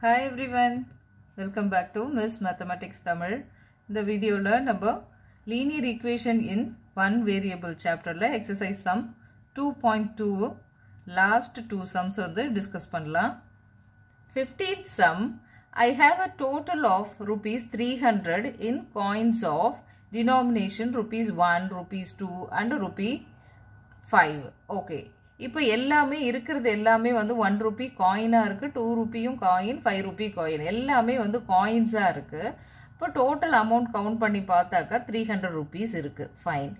Hi everyone, welcome back to Miss Mathematics Tamil. the video, we about linear equation in one variable chapter. Le, exercise sum 2.2 last two sums the discuss. Panla. 15th sum I have a total of rupees 300 in coins of denomination rupees 1, rupees 2, and rupee 5. Okay, இப்போ எல்லாமே இருக்கிறது எல்லாமே வந்து one rupee காயினாக இருக்குது two ருப்பியும் coin five rupee coin எல்லாமே வந்து காயின்ஸாக இருக்குது இப்போ டோட்டல் அமௌண்ட் கவுண்ட் பண்ணி பார்த்தாக்கா த்ரீ ஹண்ட்ரட் ருபீஸ் இருக்குது fine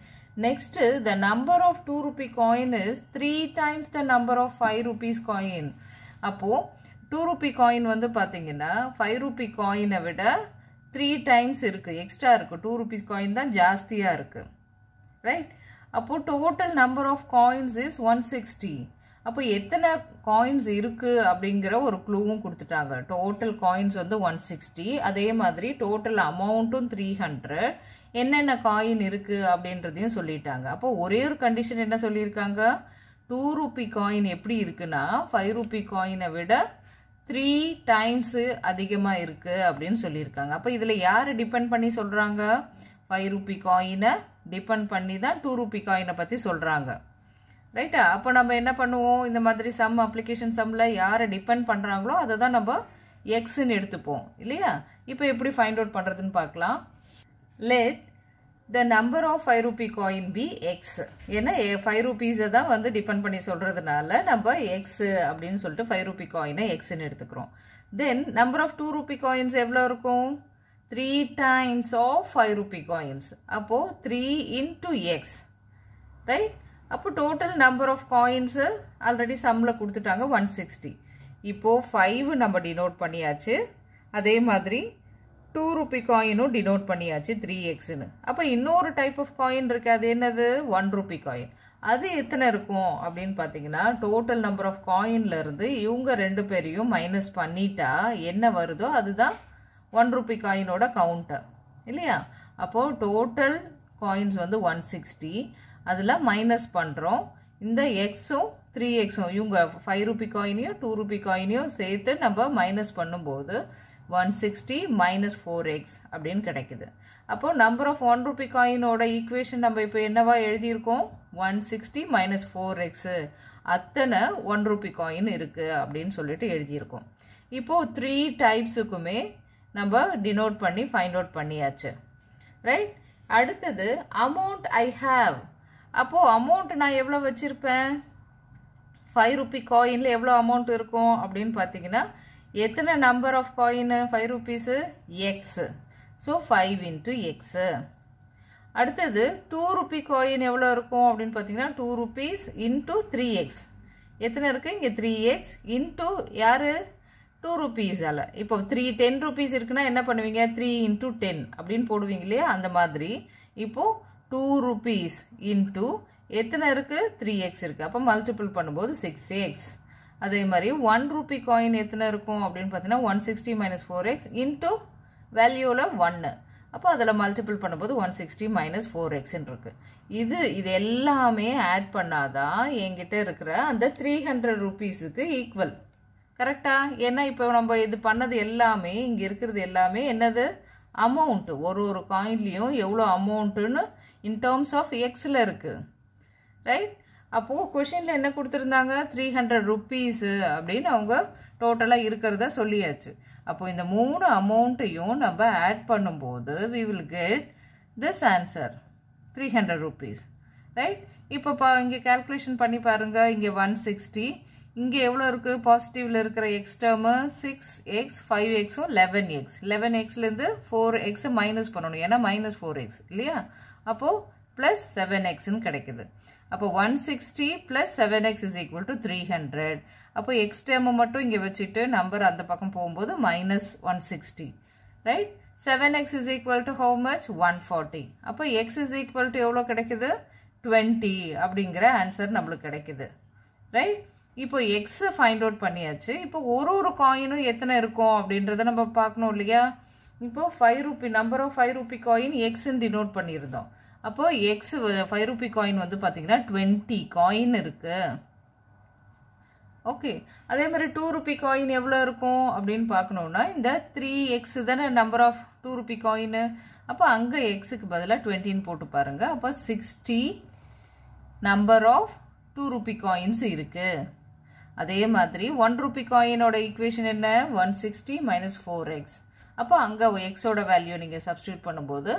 next the number of two rupee coin is three times the number of five rupees coin அப்போது டூ ருபி காயின் வந்து பார்த்தீங்கன்னா ஃபைவ் ருபி காயினை விட த்ரீ டைம்ஸ் இருக்குது எக்ஸ்ட்ரா இருக்குது டூ ருபீஸ் காயின் தான் ஜாஸ்தியாக இருக்குது ரைட் அப்போது total number of coins is one sixty அப்போ எத்தனை காயின்ஸ் இருக்குது அப்படிங்கிற ஒரு க்ளூவும் கொடுத்துட்டாங்க டோட்டல் காயின்ஸ் வந்து ஒன் சிக்ஸ்டி அதே மாதிரி டோட்டல் அமௌண்ட்டும் த்ரீ ஹண்ட்ரட் என்னென்ன காயின் இருக்குது அப்படின்றதையும் சொல்லிட்டாங்க அப்போ ஒரே ஒரு கண்டிஷன் என்ன சொல்லியிருக்காங்க டூ ரூபி காயின் எப்படி இருக்குன்னா ஃபைவ் ரூபி காயினை விட த்ரீ டைம்ஸு அதிகமாக இருக்குது அப்படின்னு சொல்லியிருக்காங்க அப்போ இதில் யார் டிபெண்ட் பண்ணி சொல்கிறாங்க ஃபைவ் ரூபி காயினை டிபெண்ட் பண்ணி தான் டூ ரூபி காயினை பற்றி சொல்கிறாங்க ரைட்டா அப்போ நம்ம என்ன பண்ணுவோம் இந்த மாதிரி சம் அப்ளிகேஷன் சம்மில் யாரை டிபெண்ட் பண்ணுறாங்களோ அதை தான் நம்ம எக்ஸ்ன்னு எடுத்துப்போம் இல்லையா இப்போ எப்படி ஃபைண்ட் அவுட் பண்ணுறதுன்னு பார்க்கலாம் let the number of five rupee coin be X ஏன்னா ஃபைவ் ருபீஸை தான் வந்து டிபெண்ட் பண்ணி சொல்கிறதுனால நம்ம எக்ஸ் அப்படின்னு சொல்லிட்டு ஃபைவ் ரூபி காயினை எக்ஸ்ன்னு எடுத்துக்கிறோம் then number of two rupee coins எவ்வளோ இருக்கும் three times of five rupee coins அப்போது த்ரீ இன்டு எக்ஸ் ரைட் அப்போ total number of coins already சம்மில் கொடுத்துட்டாங்க ஒன் சிக்ஸ்டி இப்போது ஃபைவ் நம்ம டினோட் பண்ணியாச்சு அதே மாதிரி டூ ருபி காயினும் டினோட் பண்ணியாச்சு த்ரீ எக்ஸ்னு அப்போ இன்னொரு டைப் ஆஃப் காயின் இருக்குது அது என்னது ஒன் ருபி காயின் அது எத்தனை இருக்கும் அப்படின்னு பார்த்தீங்கன்னா டோட்டல் நம்பர் ஆஃப் காயின்லேருந்து இவங்க ரெண்டு பேரையும் மைனஸ் பண்ணிட்டா என்ன வருதோ அதுதான் ஒன் ருபி காயினோட கவுண்டர் இல்லையா அப்போது டோட்டல் காயின்ஸ் வந்து ஒன் சிக்ஸ்டி அதில் மைனஸ் பண்ணுறோம் இந்த எக்ஸும் த்ரீ எக்ஸும் இவங்க ஃபைவ் ருபி காயினையும் டூ ருபி காயினையும் சேர்த்து நம்ம மைனஸ் பண்ணும்போது one sixty minus four x அப்படின்னு கிடைக்குது அப்போது நம்பர் ஆஃப் ஒன் ருபி காயினோட ஈக்குவேஷன் நம்ம இப்போ என்னவா எழுதியிருக்கோம் one sixty minus four x அத்தனை ஒன் ருபி காயின் இருக்குது அப்படின்னு சொல்லிட்டு எழுதியிருக்கோம் இப்போது த்ரீ டைப்ஸுக்குமே நம்ம டினோட் பண்ணி ஃபைண்ட் அவுட் பண்ணியாச்சு ரைட் அடுத்தது அமௌண்ட் ஐ ஹாவ் அப்போது அமௌண்ட் நான் எவ்வளோ வச்சுருப்பேன் ஃபைவ் ருபி காயினில் எவ்வளோ அமௌண்ட் இருக்கும் அப்படின்னு பார்த்தீங்கன்னா எத்தனை number of coin five rupees x so five into x அடுத்தது டூ ருபி காயின் எவ்வளோ இருக்கும் அப்படின்னு பார்த்தீங்கன்னா two rupees into three x எத்தனை இருக்குது இங்கே த்ரீ எக்ஸ் இன்ட்டு யார் டூ ருபீஸால் இப்போ த்ரீ டென் ருபீஸ் இருக்குன்னா என்ன பண்ணுவீங்க த்ரீ இன்டூ டென் அப்படின்னு போடுவீங்க இல்லையா அந்த மாதிரி இப்போது டூ ருபீஸ் இன்டூ எத்தனை இருக்குது த்ரீ எக்ஸ் இருக்குது அப்போ மல்டிபிள் பண்ணும்போது சிக்ஸ் எக்ஸ் அதே மாதிரி ஒன் ரூபி காயின் எத்தனை இருக்கும் அப்படின்னு பார்த்தீங்கன்னா one sixty minus four x into வேல்யூவில் ஒன்று அப்போ அதில் மல்டிபிள் பண்ணும்போது ஒன் சிக்ஸ்டி மைனஸ் ஃபோர் எக்ஸ்ன்னு இருக்குது இது இது எல்லாமே ஆட் பண்ணாதான் என்கிட்ட இருக்கிற அந்த த்ரீ ஹண்ட்ரட் ருபீஸுக்கு ஈக்குவல் கரெக்டா ஏன்னா இப்போ நம்ம இது பண்ணது எல்லாமே இங்கே இருக்கிறது எல்லாமே என்னது அமௌண்ட்டு ஒரு ஒரு காயின்லேயும் எவ்வளோ அமௌண்ட்டுன்னு இன் டேர்ம்ஸ் ஆஃப் எக்ஸில் இருக்குது ரைட் அப்போது கொஷினில் என்ன கொடுத்துருந்தாங்க த்ரீ ஹண்ட்ரட் ருப்பீஸு அப்படின்னு அவங்க டோட்டலாக இருக்கிறத சொல்லியாச்சு அப்போது இந்த மூணு அமௌண்ட்டையும் நம்ம ஆட் பண்ணும்போது we will get this answer three hundred rupees right இப்போ பா இங்கே கேல்குலேஷன் பண்ணி பாருங்கள் இங்கே ஒன் சிக்ஸ்டி இங்கே எவ்வளோ இருக்குது பாசிட்டிவ்ல இருக்கிற x term six x five எக்ஸும் லெவன் எக்ஸ் லெவன் எக்ஸ்லேருந்து ஃபோர் எக்ஸை மைனஸ் பண்ணணும் ஏன்னா மைனஸ் ஃபோர் எக்ஸ் இல்லையா அப்போது ப்ளஸ் செவன் எக்ஸ்னு கிடைக்குது அப்போ one sixty plus seven x is equal to three hundred அப்போ எக்ஸ் டேர்மை மட்டும் இங்கே வச்சுட்டு நம்பர் அந்த பக்கம் போகும்போது minus one sixty right seven x is equal to how much one forty அப்போ எக்ஸ் இஸ் ஈக்குவல் டு எவ்வளோ கிடைக்குது டுவெண்ட்டி அப்படிங்கிற ஆன்சர் நம்மளுக்கு கிடைக்குது ரைட் இப்போ எக்ஸை ஃபைண்ட் அவுட் பண்ணியாச்சு இப்போ ஒரு ஒரு காயினும் எத்தனை இருக்கும் அப்படின்றத நம்ம பார்க்கணும் இல்லையா இப்போ five rupee number of five rupee coin எக்ஸ்ன்னு டினோட் பண்ணியிருந்தோம் அப்போது எக்ஸ் ஃபைவ் ரூபி காயின் வந்து பார்த்தீங்கன்னா டுவெண்ட்டி காயின் இருக்குது ஓகே அதே மாதிரி டூ ருபி காயின் எவ்வளோ இருக்கும் அப்படின்னு பார்க்கணுன்னா இந்த த்ரீ எக்ஸ் தானே number of two rupee coin அப்போ அங்கே எக்ஸுக்கு பதிலாக டுவெண்ட்டின்னு போட்டு பாருங்கள் அப்போ sixty number of two rupee coins இருக்குது அதே மாதிரி ஒன் ரூபி காயினோட ஈக்குவேஷன் என்ன one sixty minus four x அப்போ அங்கே எக்ஸோட வேல்யூ நீங்கள் சப்ஸ்டியூட் பண்ணும்போது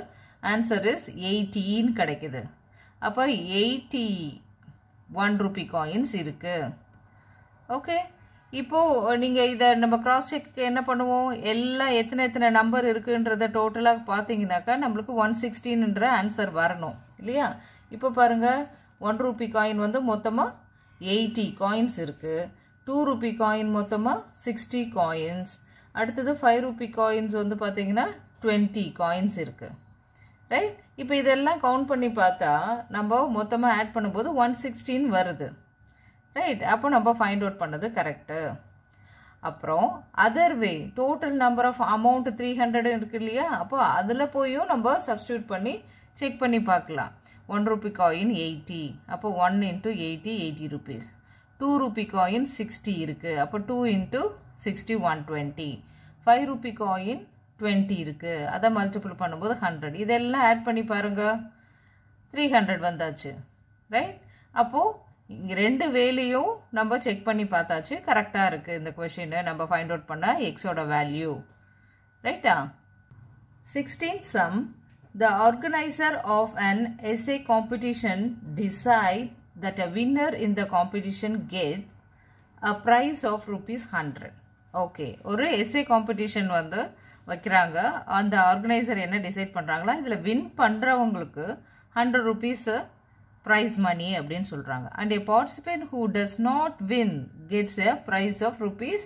ஆன்சர் இஸ் எயிட்டின்னு கிடைக்குது அப்போ எயிட்டி ஒன் ரூபி காயின்ஸ் இருக்குது ஓகே இப்போது நீங்கள் இதை நம்ம கிராஸ் செக்கு என்ன பண்ணுவோம் எல்லாம் எத்தனை எத்தனை நம்பர் இருக்குன்றதை டோட்டலாக பார்த்தீங்கன்னாக்கா நம்மளுக்கு ஒன் சிக்ஸ்டீன்ன்ற ஆன்சர் வரணும் இல்லையா இப்போ பாருங்கள் ஒன் ரூபி காயின் வந்து மொத்தமாக எயிட்டி காயின்ஸ் இருக்குது டூ ருபி காயின் மொத்தமாக சிக்ஸ்டி காயின்ஸ் அடுத்தது ஃபைவ் ருபி காயின்ஸ் வந்து பார்த்திங்கன்னா டுவெண்ட்டி காயின்ஸ் இருக்குது ரைட் இப்போ இதெல்லாம் கவுண்ட் பண்ணி பார்த்தா நம்ம மொத்தமாக ஆட் பண்ணும்போது ஒன் சிக்ஸ்டீன் வருது ரைட் அப்போ நம்ம ஃபைண்ட் அவுட் பண்ணது கரெக்டு அப்புறம் other way total number of amount three hundred இருக்கு இல்லையா அப்போ அதில் போயும் நம்ம சப்ஸ்டியூட் பண்ணி செக் பண்ணி பார்க்கலாம் ஒன் ருபி காயின் எயிட்டி அப்போ one into eighty eighty rupees two rupee coin sixty இருக்குது அப்போ two into sixty one twenty five rupee coin twenty இருக்குது அதை மல்டிபிள் பண்ணும்போது ஹண்ட்ரட் இதெல்லாம் ஆட் பண்ணி பாருங்கள் த்ரீ ஹண்ட்ரட் வந்தாச்சு ரைட் அப்போது இங்கே ரெண்டு வேலையும் நம்ம செக் பண்ணி பார்த்தாச்சு கரெக்டாக இருக்குது இந்த கொஷினை நம்ம ஃபைண்ட் அவுட் பண்ண எக்ஸோட வேல்யூ ரைட்டா sixteen sum The organizer of an essay competition decide that a winner in the competition gets a prize of rupees 100. Okay ஒரு எஸ்ஏ காம்படிஷன் வந்து வைக்கிறாங்க அந்த ஆர்கனைசர் என்ன டிசைட் பண்ணுறாங்களா இதில் வின் பண்ணுறவங்களுக்கு ஹண்ட்ரட் ருபீஸு ப்ரைஸ் மணி அப்படின்னு சொல்கிறாங்க and a participate who does not win gets a prize of rupees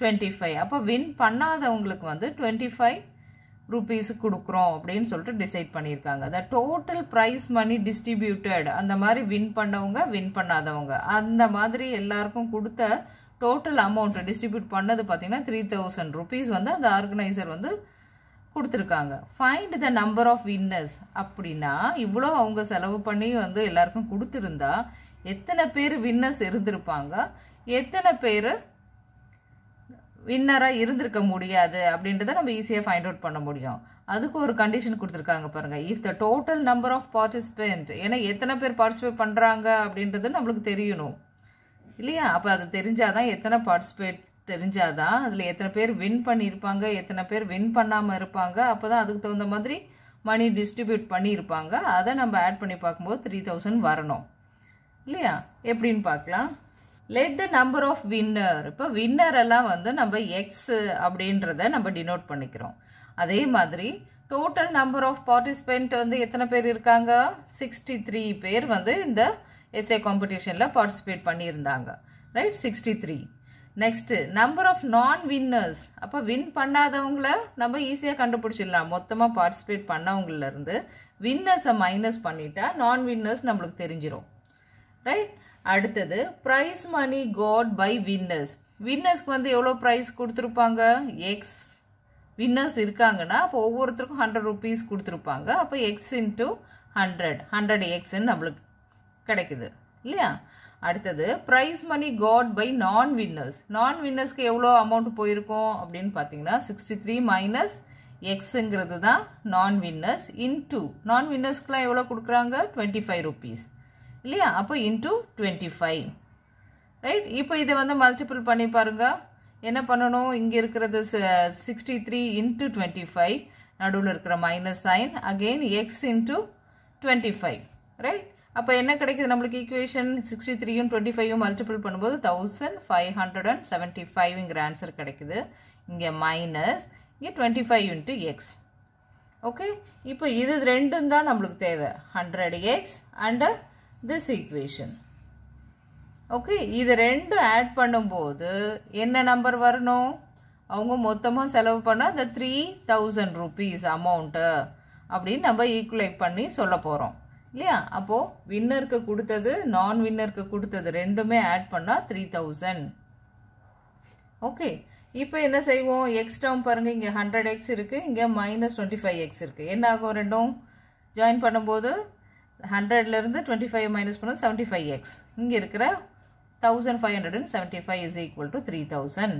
twenty five அப்போ வின் பண்ணாதவங்களுக்கு வந்து டுவெண்ட்டி ஃபைவ் ருபீஸு கொடுக்குறோம் அப்படின்னு சொல்லிட்டு டிசைட் பண்ணியிருக்காங்க the total prize money distributed அந்த மாதிரி வின் பண்ணவங்க வின் பண்ணாதவங்க அந்த மாதிரி எல்லாருக்கும் கொடுத்த டோட்டல் அமௌண்ட் டிஸ்ட்ரிபியூட் பண்ணது பார்த்தீங்கன்னா த்ரீ தௌசண்ட் ருபீஸ் வந்து அந்த ஆர்கனைசர் வந்து கொடுத்துருக்காங்க find the number of winners அப்படின்னா இவ்வளோ அவங்க செலவு பண்ணி வந்து எல்லாருக்கும் கொடுத்துருந்தா எத்தனை பேர் வின்னர்ஸ் இருந்திருப்பாங்க எத்தனை பேர் வின்னராக இருந்திருக்க முடியாது அப்படின்றத நம்ம ஈஸியாக ஃபைண்ட் அவுட் பண்ண முடியும் அதுக்கு ஒரு கண்டிஷன் கொடுத்துருக்காங்க பாருங்கள் if the total number of participant ஏன்னா எத்தனை பேர் பார்ட்டிசிபேட் பண்ணுறாங்க அப்படின்றது நம்மளுக்கு தெரியணும் இல்லையா அப்போ அது தெரிஞ்சாதான் எத்தனை பார்ட்டிசிபேட் தெரிஞ்சாதான் அதில் எத்தனை பேர் வின் பண்ணியிருப்பாங்க எத்தனை பேர் வின் பண்ணாமல் இருப்பாங்க அப்போ தான் அதுக்கு தகுந்த மாதிரி மணி டிஸ்ட்ரிபியூட் பண்ணியிருப்பாங்க அதை நம்ம ஆட் பண்ணி பார்க்கும்போது த்ரீ தௌசண்ட் வரணும் இல்லையா எப்படின்னு பார்க்கலாம் let the number of winner இப்போ winner எல்லாம் வந்து நம்ம x அப்படின்றத நம்ம டினோட் பண்ணிக்கிறோம் அதே மாதிரி டோட்டல் நம்பர் ஆஃப் participant வந்து எத்தனை பேர் இருக்காங்க சிக்ஸ்டி த்ரீ பேர் வந்து இந்த எஸ்ஏ காம்படிஷனில் பார்ட்டிசிபேட் பண்ணியிருந்தாங்க right sixty three next number of non winners அப்போ வின் பண்ணாதவங்கள நம்ம ஈஸியாக கண்டுபிடிச்சிடலாம் மொத்தமாக பார்ட்டிசிபேட் இருந்து வின்னர்ஸை மைனஸ் பண்ணிட்டா நான் வின்னர்ஸ் நம்மளுக்கு தெரிஞ்சிடும் ரைட் அடுத்தது prize money got by winners வின்னர்ஸ்க்கு வந்து எவ்வளோ ப்ரைஸ் கொடுத்துருப்பாங்க எக்ஸ் வின்னர்ஸ் இருக்காங்கன்னா அப்போ ஒவ்வொருத்தருக்கும் ஹண்ட்ரட் ருபீஸ் கொடுத்துருப்பாங்க அப்போ எக்ஸ் இன்ட்டு ஹண்ட்ரட் ஹண்ட்ரட் எக்ஸ்ன்னு நம்மளுக்கு கிடைக்குது இல்லையா அடுத்தது prize money got by non winners non வின்னர்ஸ்க்கு எவ்வளோ அமௌண்ட் போயிருக்கோம் அப்படின்னு பார்த்தீங்கன்னா சிக்ஸ்டி த்ரீ மைனஸ் எக்ஸுங்கிறது தான் நான் வின்னர்ஸ் இன் டூ நான் வின்னர்ஸ்க்கெலாம் எவ்வளோ கொடுக்குறாங்க டுவெண்ட்டி ஃபைவ் ருபீஸ் இல்லையா அப்போ இன்ட்டு டுவெண்ட்டி ஃபைவ் ரைட் இப்போ இதை வந்து மல்டிபிள் பண்ணி பாருங்கள் என்ன பண்ணணும் இங்கே இருக்கிறது sixty three into twenty five நடுவில் இருக்கிற minus sign again x into twenty five right அப்போ என்ன கிடைக்குது நம்மளுக்கு ஈக்குவேஷன் சிக்ஸ்டி த்ரீயும் டுவெண்ட்டி ஃபைவும் மல்டிபிள் பண்ணும்போது thousand five hundred and seventy ஃபைவ்ங்கிற ஆன்சர் கிடைக்குது இங்கே மைனஸ் இங்கே twenty five into x okay இப்போ இது ரெண்டும் தான் நம்மளுக்கு தேவை hundred x and this equation okay இது ரெண்டும் ஆட் பண்ணும்போது என்ன நம்பர் வரணும் அவங்க மொத்தமாக செலவு பண்ண இந்த த்ரீ தௌசண்ட் ருபீஸ் அமௌண்ட்டு அப்படின்னு நம்ம ஈக்குவலைட் பண்ணி சொல்ல போகிறோம் இல்லையா அப்போது வின்னருக்கு கொடுத்தது நான் வின்னருக்கு கொடுத்தது ரெண்டுமே ஆட் பண்ணால் த்ரீ தௌசண்ட் ஓகே இப்போ என்ன செய்வோம் எக்ஸ்டர்ம் பாருங்கள் இங்கே ஹண்ட்ரட் எக்ஸ் இருக்குது இங்கே மைனஸ் டுவெண்ட்டி ஃபைவ் எக்ஸ் இருக்குது என்ன ஆகும் ரெண்டும் ஜாயின் பண்ணும்போது ஹண்ட்ரட்லேருந்து டுவெண்ட்டி ஃபைவ் மைனஸ் பண்ணால் செவன்ட்டி ஃபைவ் எக்ஸ் இங்கே இருக்கிற thousand five hundred and seventy five is equal to three thousand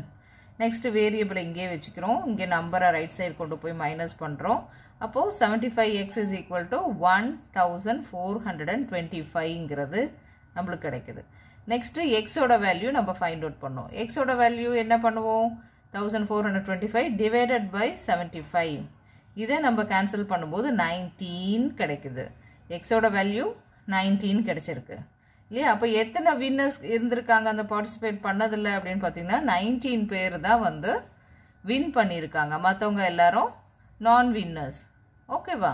next variable இங்கே வச்சுக்கிறோம் இங்கே நம்பரை ரைட் சைடு கொண்டு போய் மைனஸ் பண்ணுறோம் அப்போது seventy five x is equal to one thousand four hundred and twenty ஃபைவ்ங்கிறது நம்மளுக்கு கிடைக்குது நெக்ஸ்ட்டு எக்ஸோட வேல்யூ நம்ம ஃபைண்ட் அவுட் பண்ணோம் எக்ஸோட வேல்யூ என்ன பண்ணுவோம் thousand four hundred twenty five divided by seventy five இதை நம்ம கேன்சல் பண்ணும்போது நைன்டீன் கிடைக்குது எக்ஸோட வேல்யூ நைன்டீன் கிடச்சிருக்கு இல்லையா அப்போ எத்தனை வின்னர்ஸ் இருந்திருக்காங்க அந்த பார்ட்டிசிபேட் பண்ணதில்லை அப்படின்னு பார்த்தீங்கன்னா நைன்டீன் பேர் தான் வந்து வின் பண்ணியிருக்காங்க மற்றவங்க எல்லாரும் நான் வின்னர்ஸ் ஓகேவா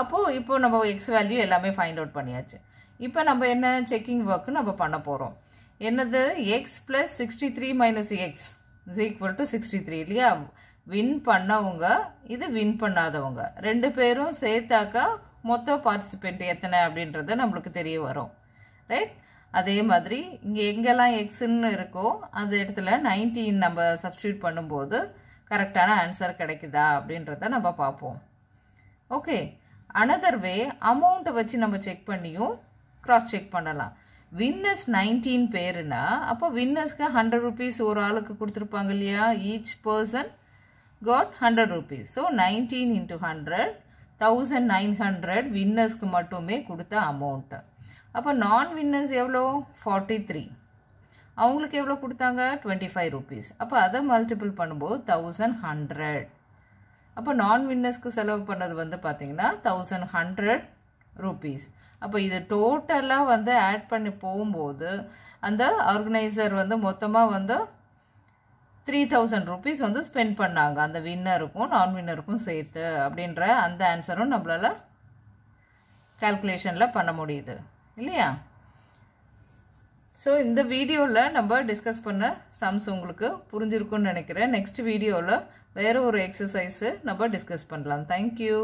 அப்போது இப்போ நம்ம எக்ஸ் வேல்யூ எல்லாமே ஃபைண்ட் அவுட் பண்ணியாச்சு இப்போ நம்ம என்ன செக்கிங் ஒர்க்கு நம்ம பண்ண போகிறோம் என்னது x plus sixty three minus x is equal to sixty three இல்லையா வின் பண்ணவங்க இது வின் பண்ணாதவங்க ரெண்டு பேரும் சேர்த்தாக்கா மொத்த பார்ட்டிசிபெண்ட் எத்தனை அப்படின்றத நம்மளுக்கு தெரிய வரும் ரைட் அதே மாதிரி இங்கே எங்கெல்லாம் எக்ஸ்ன்னு இருக்கோ அந்த இடத்துல நைன்டீன் நம்ம சப்ஸ்டியூட் பண்ணும்போது கரெக்டான ஆன்சர் கிடைக்குதா அப்படின்றத நம்ம பார்ப்போம் ஓகே அனதர் வே அமௌண்ட்டை வச்சு நம்ம செக் பண்ணியும் க்ராஸ் செக் பண்ணலாம் வின்னர்ஸ் நைன்டீன் பேருனா அப்போ வின்னர்ஸ்க்கு ஹண்ட்ரட் ருபீஸ் ஒரு ஆளுக்கு கொடுத்துருப்பாங்க இல்லையா each person got hundred rupees so nineteen into hundred thousand nine hundred வின்னர்ஸ்க்கு மட்டுமே கொடுத்த அமௌண்ட்டு அப்போ நான் வின்னர்ஸ் எவ்வளோ ஃபார்ட்டி த்ரீ அவங்களுக்கு எவ்வளோ கொடுத்தாங்க டுவெண்ட்டி ஃபைவ் ருபீஸ் அப்போ அதை மல்டிபிள் பண்ணும்போது தௌசண்ட் ஹண்ட்ரட் அப்போ நான் வின்னர்ஸ்க்கு செலவு பண்ணது வந்து பார்த்திங்கன்னா தௌசண்ட் ஹண்ட்ரட் ருபீஸ் அப்போ இது டோட்டலாக வந்து ஆட் பண்ணி போகும்போது அந்த ஆர்கனைசர் வந்து மொத்தமாக வந்து த்ரீ தௌசண்ட் ருபீஸ் வந்து ஸ்பெண்ட் பண்ணாங்க அந்த வின்னருக்கும் நான் வின்னருக்கும் சேர்த்து அப்படின்ற அந்த ஆன்சரும் நம்மளால் கால்குலேஷனில் பண்ண முடியுது இல்லையா ஸோ இந்த வீடியோவில் நம்ம டிஸ்கஸ் பண்ண சம்ஸ் உங்களுக்கு புரிஞ்சிருக்குன்னு நினைக்கிறேன் நெக்ஸ்ட் வீடியோவில் வேறு ஒரு எக்ஸசைஸு நம்ம டிஸ்கஸ் பண்ணலாம் தேங்க்யூ